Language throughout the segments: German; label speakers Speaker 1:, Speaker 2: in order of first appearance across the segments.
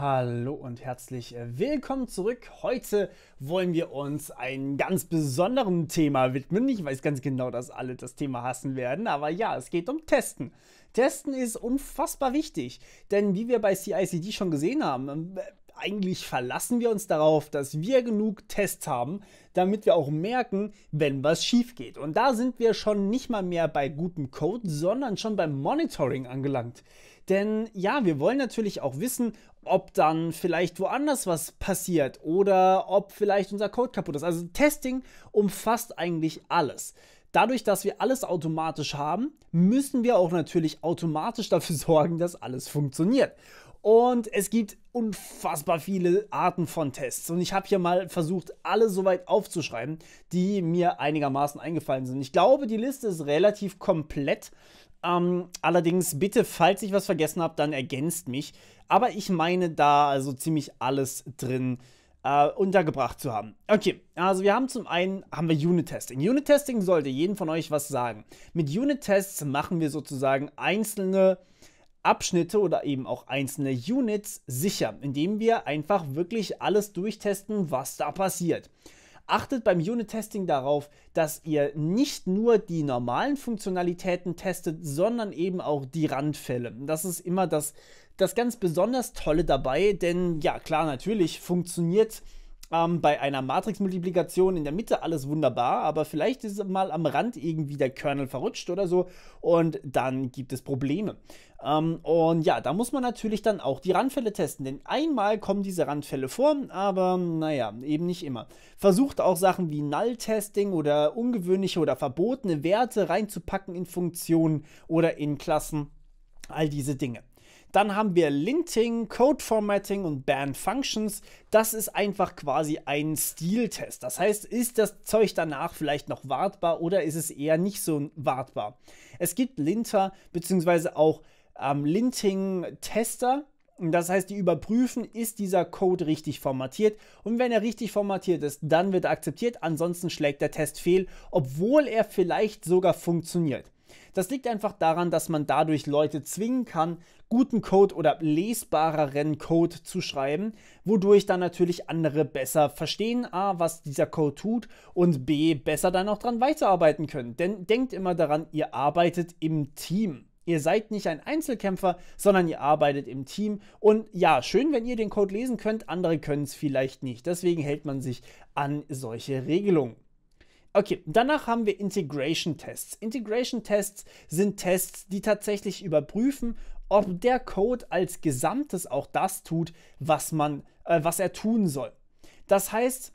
Speaker 1: Hallo und herzlich äh, willkommen zurück. Heute wollen wir uns einem ganz besonderen Thema widmen. Ich weiß ganz genau, dass alle das Thema hassen werden, aber ja, es geht um Testen. Testen ist unfassbar wichtig, denn wie wir bei CICD schon gesehen haben, äh, eigentlich verlassen wir uns darauf, dass wir genug Tests haben, damit wir auch merken, wenn was schief geht. Und da sind wir schon nicht mal mehr bei gutem Code, sondern schon beim Monitoring angelangt. Denn ja, wir wollen natürlich auch wissen, ob dann vielleicht woanders was passiert oder ob vielleicht unser Code kaputt ist. Also Testing umfasst eigentlich alles. Dadurch, dass wir alles automatisch haben, müssen wir auch natürlich automatisch dafür sorgen, dass alles funktioniert. Und es gibt unfassbar viele Arten von Tests. Und ich habe hier mal versucht, alle soweit aufzuschreiben, die mir einigermaßen eingefallen sind. Ich glaube, die Liste ist relativ komplett. Ähm, allerdings bitte, falls ich was vergessen habe, dann ergänzt mich. Aber ich meine da also ziemlich alles drin äh, untergebracht zu haben. Okay, also wir haben zum einen haben wir Unit-Testing. Unit-Testing sollte jedem von euch was sagen. Mit Unit-Tests machen wir sozusagen einzelne Abschnitte oder eben auch einzelne Units sicher, indem wir einfach wirklich alles durchtesten, was da passiert. Achtet beim Unit-Testing darauf, dass ihr nicht nur die normalen Funktionalitäten testet, sondern eben auch die Randfälle. Das ist immer das, das ganz besonders Tolle dabei, denn ja klar, natürlich funktioniert ähm, bei einer Matrix-Multiplikation in der Mitte alles wunderbar, aber vielleicht ist mal am Rand irgendwie der Kernel verrutscht oder so und dann gibt es Probleme. Ähm, und ja, da muss man natürlich dann auch die Randfälle testen, denn einmal kommen diese Randfälle vor, aber naja, eben nicht immer. Versucht auch Sachen wie Null-Testing oder ungewöhnliche oder verbotene Werte reinzupacken in Funktionen oder in Klassen all diese Dinge. Dann haben wir Linting, Code Formatting und Band Functions. Das ist einfach quasi ein Stiltest. Das heißt, ist das Zeug danach vielleicht noch wartbar oder ist es eher nicht so wartbar? Es gibt Linter bzw. auch ähm, Linting-Tester, das heißt, die überprüfen, ist dieser Code richtig formatiert und wenn er richtig formatiert ist, dann wird er akzeptiert, ansonsten schlägt der Test fehl, obwohl er vielleicht sogar funktioniert. Das liegt einfach daran, dass man dadurch Leute zwingen kann, guten Code oder lesbareren Code zu schreiben, wodurch dann natürlich andere besser verstehen, a, was dieser Code tut und b, besser dann auch dran weiterarbeiten können. Denn denkt immer daran, ihr arbeitet im Team. Ihr seid nicht ein Einzelkämpfer, sondern ihr arbeitet im Team. Und ja, schön, wenn ihr den Code lesen könnt, andere können es vielleicht nicht. Deswegen hält man sich an solche Regelungen. Okay, danach haben wir Integration-Tests. Integration-Tests sind Tests, die tatsächlich überprüfen, ob der Code als Gesamtes auch das tut, was man, äh, was er tun soll. Das heißt,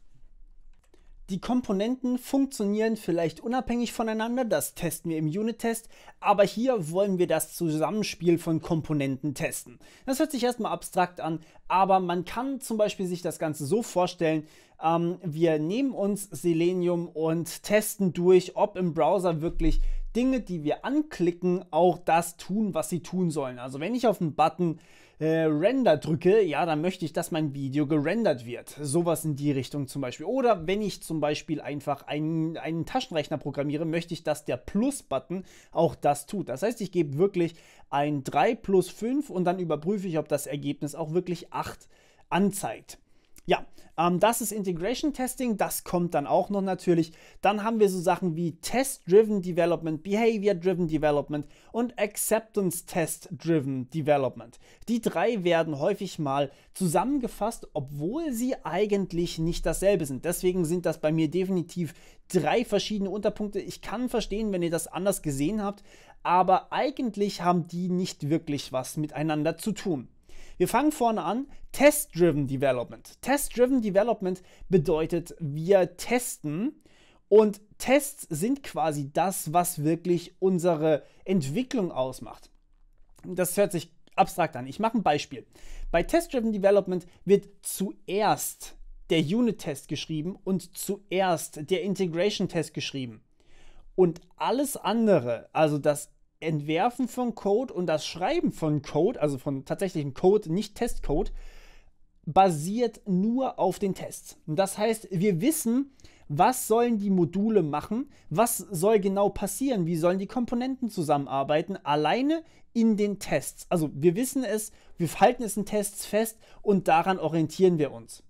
Speaker 1: die Komponenten funktionieren vielleicht unabhängig voneinander, das testen wir im Unit-Test, aber hier wollen wir das Zusammenspiel von Komponenten testen. Das hört sich erstmal abstrakt an, aber man kann zum Beispiel sich das Ganze so vorstellen, ähm, wir nehmen uns Selenium und testen durch, ob im Browser wirklich Dinge, die wir anklicken, auch das tun, was sie tun sollen. Also wenn ich auf einen Button äh, Render drücke, ja, dann möchte ich, dass mein Video gerendert wird. Sowas in die Richtung zum Beispiel. Oder wenn ich zum Beispiel einfach einen, einen Taschenrechner programmiere, möchte ich, dass der Plus-Button auch das tut. Das heißt, ich gebe wirklich ein 3 plus 5 und dann überprüfe ich, ob das Ergebnis auch wirklich 8 anzeigt. Ja, ähm, das ist Integration Testing, das kommt dann auch noch natürlich. Dann haben wir so Sachen wie Test-Driven Development, Behavior-Driven Development und Acceptance-Test-Driven Development. Die drei werden häufig mal zusammengefasst, obwohl sie eigentlich nicht dasselbe sind. Deswegen sind das bei mir definitiv drei verschiedene Unterpunkte. Ich kann verstehen, wenn ihr das anders gesehen habt, aber eigentlich haben die nicht wirklich was miteinander zu tun. Wir fangen vorne an. Test-Driven Development. Test-Driven Development bedeutet, wir testen und Tests sind quasi das, was wirklich unsere Entwicklung ausmacht. Das hört sich abstrakt an. Ich mache ein Beispiel. Bei Test-Driven Development wird zuerst der Unit-Test geschrieben und zuerst der Integration-Test geschrieben. Und alles andere, also das Entwerfen von Code und das Schreiben von Code, also von tatsächlichem Code, nicht Testcode, basiert nur auf den Tests. Das heißt, wir wissen, was sollen die Module machen, was soll genau passieren, wie sollen die Komponenten zusammenarbeiten, alleine in den Tests. Also wir wissen es, wir halten es in Tests fest und daran orientieren wir uns.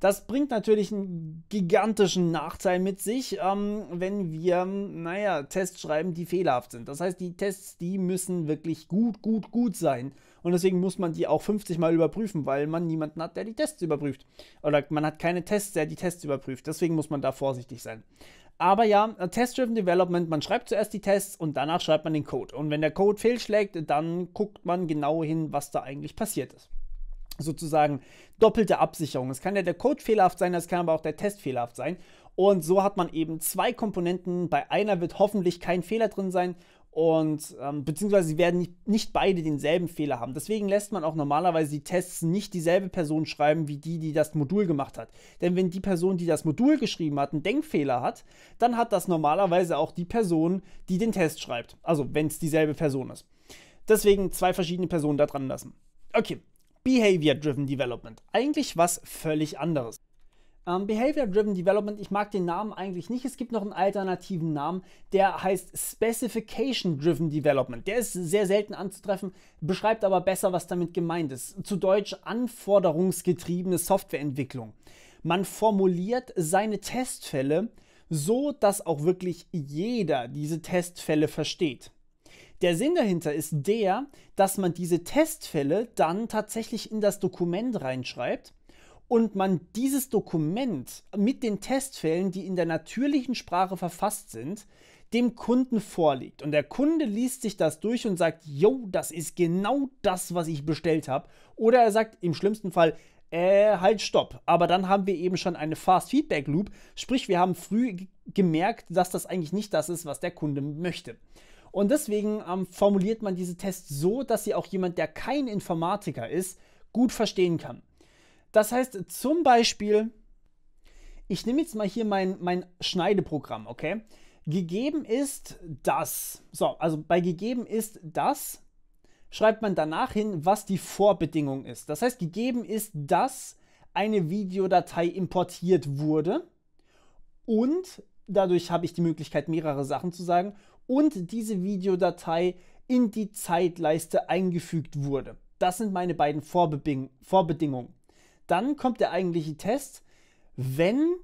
Speaker 1: Das bringt natürlich einen gigantischen Nachteil mit sich, ähm, wenn wir, naja, Tests schreiben, die fehlerhaft sind. Das heißt, die Tests, die müssen wirklich gut, gut, gut sein. Und deswegen muss man die auch 50 Mal überprüfen, weil man niemanden hat, der die Tests überprüft. Oder man hat keine Tests, der die Tests überprüft. Deswegen muss man da vorsichtig sein. Aber ja, äh, Test-Driven Development, man schreibt zuerst die Tests und danach schreibt man den Code. Und wenn der Code fehlschlägt, dann guckt man genau hin, was da eigentlich passiert ist sozusagen doppelte Absicherung. Es kann ja der Code fehlerhaft sein, es kann aber auch der Test fehlerhaft sein. Und so hat man eben zwei Komponenten. Bei einer wird hoffentlich kein Fehler drin sein und ähm, beziehungsweise sie werden nicht, nicht, beide denselben Fehler haben. Deswegen lässt man auch normalerweise die Tests nicht dieselbe Person schreiben wie die, die das Modul gemacht hat. Denn wenn die Person, die das Modul geschrieben hat, einen Denkfehler hat, dann hat das normalerweise auch die Person, die den Test schreibt. Also wenn es dieselbe Person ist. Deswegen zwei verschiedene Personen da dran lassen. Okay, Behavior-Driven Development. Eigentlich was völlig anderes. Ähm, Behavior-Driven Development, ich mag den Namen eigentlich nicht. Es gibt noch einen alternativen Namen, der heißt Specification-Driven Development. Der ist sehr selten anzutreffen, beschreibt aber besser, was damit gemeint ist. Zu Deutsch anforderungsgetriebene Softwareentwicklung. Man formuliert seine Testfälle so, dass auch wirklich jeder diese Testfälle versteht. Der Sinn dahinter ist der, dass man diese Testfälle dann tatsächlich in das Dokument reinschreibt und man dieses Dokument mit den Testfällen, die in der natürlichen Sprache verfasst sind, dem Kunden vorlegt. Und der Kunde liest sich das durch und sagt, Jo, das ist genau das, was ich bestellt habe. Oder er sagt im schlimmsten Fall, äh, halt, stopp. Aber dann haben wir eben schon eine Fast Feedback Loop. Sprich, wir haben früh gemerkt, dass das eigentlich nicht das ist, was der Kunde möchte. Und deswegen ähm, formuliert man diese Tests so, dass sie auch jemand, der kein Informatiker ist, gut verstehen kann. Das heißt zum Beispiel, ich nehme jetzt mal hier mein, mein Schneideprogramm, okay? Gegeben ist das. So, also bei gegeben ist das schreibt man danach hin, was die Vorbedingung ist. Das heißt, gegeben ist, dass eine Videodatei importiert wurde und Dadurch habe ich die Möglichkeit, mehrere Sachen zu sagen und diese Videodatei in die Zeitleiste eingefügt wurde. Das sind meine beiden Vorbeding Vorbedingungen. Dann kommt der eigentliche Test. Wenn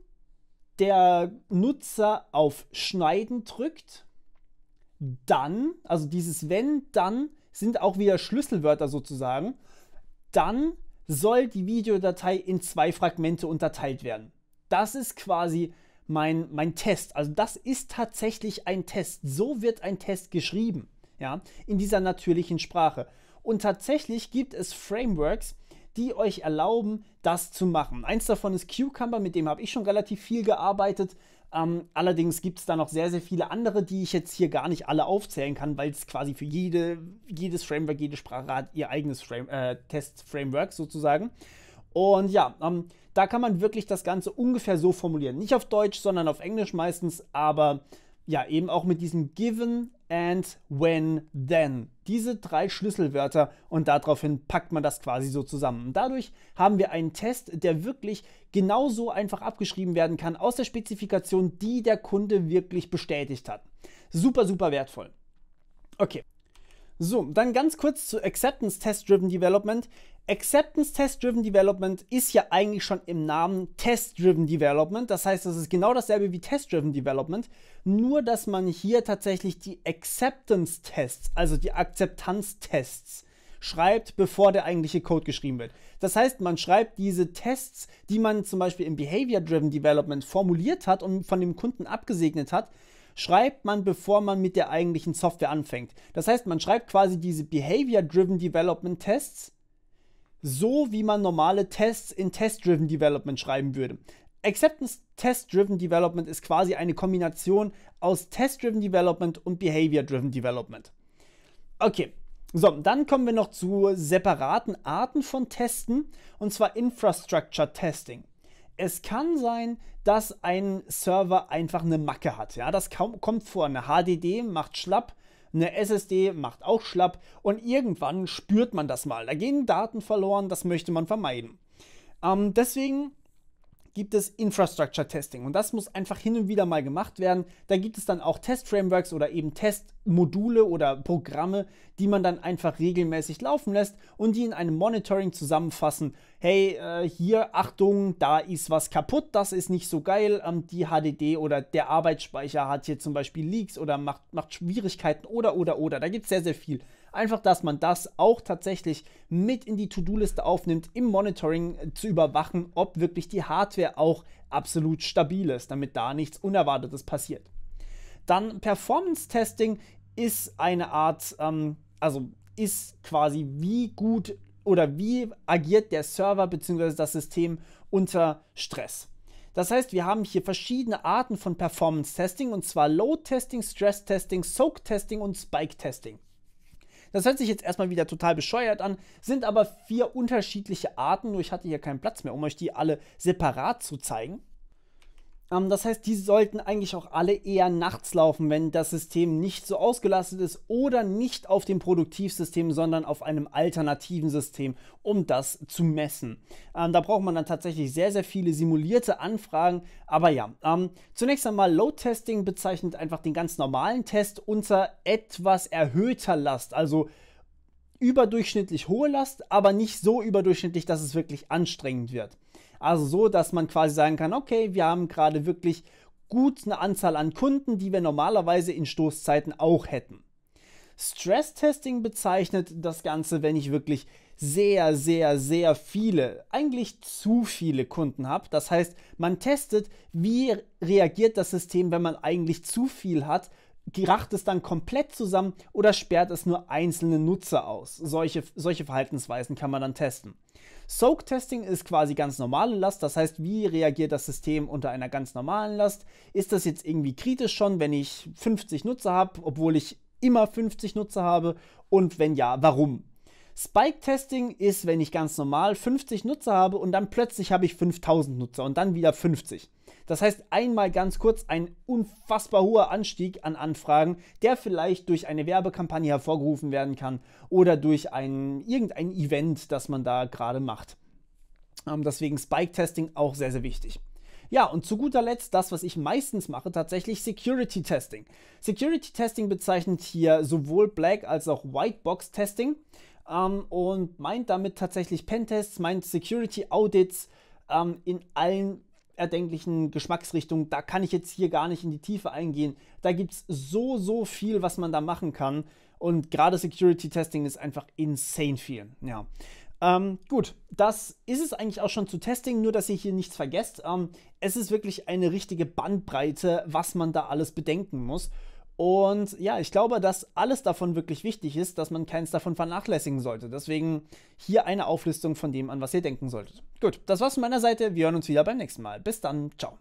Speaker 1: der Nutzer auf Schneiden drückt, dann, also dieses wenn, dann sind auch wieder Schlüsselwörter sozusagen, dann soll die Videodatei in zwei Fragmente unterteilt werden. Das ist quasi mein, mein Test. Also das ist tatsächlich ein Test. So wird ein Test geschrieben, ja, in dieser natürlichen Sprache. Und tatsächlich gibt es Frameworks, die euch erlauben, das zu machen. Eins davon ist Cucumber, mit dem habe ich schon relativ viel gearbeitet. Ähm, allerdings gibt es da noch sehr, sehr viele andere, die ich jetzt hier gar nicht alle aufzählen kann, weil es quasi für jede, jedes Framework, jede Sprache hat ihr eigenes äh, Test-Framework sozusagen. Und ja, ähm, da kann man wirklich das Ganze ungefähr so formulieren. Nicht auf Deutsch, sondern auf Englisch meistens, aber ja, eben auch mit diesem given and when then. Diese drei Schlüsselwörter und daraufhin packt man das quasi so zusammen. Und dadurch haben wir einen Test, der wirklich genauso einfach abgeschrieben werden kann aus der Spezifikation, die der Kunde wirklich bestätigt hat. Super, super wertvoll. Okay. So, dann ganz kurz zu Acceptance Test Driven Development. Acceptance Test Driven Development ist ja eigentlich schon im Namen Test Driven Development. Das heißt, es ist genau dasselbe wie Test Driven Development, nur dass man hier tatsächlich die Acceptance Tests, also die Akzeptanztests, schreibt, bevor der eigentliche Code geschrieben wird. Das heißt, man schreibt diese Tests, die man zum Beispiel im Behavior Driven Development formuliert hat und von dem Kunden abgesegnet hat, schreibt man, bevor man mit der eigentlichen Software anfängt. Das heißt, man schreibt quasi diese Behavior Driven Development Tests so wie man normale Tests in Test-Driven Development schreiben würde. Acceptance Test-Driven Development ist quasi eine Kombination aus Test-Driven Development und Behavior-Driven Development. Okay, so, dann kommen wir noch zu separaten Arten von Testen, und zwar Infrastructure Testing. Es kann sein, dass ein Server einfach eine Macke hat. Ja, das kommt vor. Eine HDD macht schlapp eine SSD macht auch schlapp und irgendwann spürt man das mal. Da gehen Daten verloren, das möchte man vermeiden. Ähm, deswegen gibt es Infrastructure Testing und das muss einfach hin und wieder mal gemacht werden. Da gibt es dann auch Test-Frameworks oder eben Testmodule oder Programme, die man dann einfach regelmäßig laufen lässt und die in einem Monitoring zusammenfassen. Hey, äh, hier, Achtung, da ist was kaputt, das ist nicht so geil, ähm, die HDD oder der Arbeitsspeicher hat hier zum Beispiel Leaks oder macht, macht Schwierigkeiten oder, oder, oder. Da gibt es sehr, sehr viel. Einfach, dass man das auch tatsächlich mit in die To-Do-Liste aufnimmt, im Monitoring äh, zu überwachen, ob wirklich die Hardware auch absolut stabil ist, damit da nichts Unerwartetes passiert. Dann Performance-Testing ist eine Art, ähm, also ist quasi, wie gut oder wie agiert der Server bzw. das System unter Stress. Das heißt, wir haben hier verschiedene Arten von Performance-Testing und zwar Load-Testing, Stress-Testing, Soak-Testing und Spike-Testing. Das hört sich jetzt erstmal wieder total bescheuert an, sind aber vier unterschiedliche Arten, nur ich hatte hier keinen Platz mehr, um euch die alle separat zu zeigen. Ähm, das heißt, die sollten eigentlich auch alle eher nachts laufen, wenn das System nicht so ausgelastet ist oder nicht auf dem Produktivsystem, sondern auf einem alternativen System, um das zu messen. Ähm, da braucht man dann tatsächlich sehr, sehr viele simulierte Anfragen. Aber ja, ähm, zunächst einmal Load Testing bezeichnet einfach den ganz normalen Test unter etwas erhöhter Last, also überdurchschnittlich hohe Last, aber nicht so überdurchschnittlich, dass es wirklich anstrengend wird. Also so, dass man quasi sagen kann, okay, wir haben gerade wirklich gut eine Anzahl an Kunden, die wir normalerweise in Stoßzeiten auch hätten. Stress-Testing bezeichnet das Ganze, wenn ich wirklich sehr, sehr, sehr viele, eigentlich zu viele Kunden habe. Das heißt, man testet, wie reagiert das System, wenn man eigentlich zu viel hat kracht es dann komplett zusammen oder sperrt es nur einzelne Nutzer aus. Solche, solche Verhaltensweisen kann man dann testen. Soak-Testing ist quasi ganz normale Last, das heißt, wie reagiert das System unter einer ganz normalen Last? Ist das jetzt irgendwie kritisch schon, wenn ich 50 Nutzer habe, obwohl ich immer 50 Nutzer habe? Und wenn ja, warum? Spike-Testing ist, wenn ich ganz normal 50 Nutzer habe und dann plötzlich habe ich 5000 Nutzer und dann wieder 50. Das heißt, einmal ganz kurz ein unfassbar hoher Anstieg an Anfragen, der vielleicht durch eine Werbekampagne hervorgerufen werden kann oder durch ein, irgendein Event, das man da gerade macht. Ähm, deswegen Spike-Testing auch sehr, sehr wichtig. Ja, und zu guter Letzt das, was ich meistens mache, tatsächlich Security Testing. Security Testing bezeichnet hier sowohl Black als auch White Box Testing ähm, und meint damit tatsächlich Pentests, meint Security Audits ähm, in allen erdenklichen Geschmacksrichtungen. Da kann ich jetzt hier gar nicht in die Tiefe eingehen. Da gibt es so, so viel, was man da machen kann. Und gerade Security Testing ist einfach insane viel. Ja. Ähm, gut, das ist es eigentlich auch schon zu Testing, nur dass ihr hier nichts vergesst. Ähm, es ist wirklich eine richtige Bandbreite, was man da alles bedenken muss. Und ja, ich glaube, dass alles davon wirklich wichtig ist, dass man keins davon vernachlässigen sollte. Deswegen hier eine Auflistung von dem, an was ihr denken solltet. Gut, das war's von meiner Seite. Wir hören uns wieder beim nächsten Mal. Bis dann. Ciao.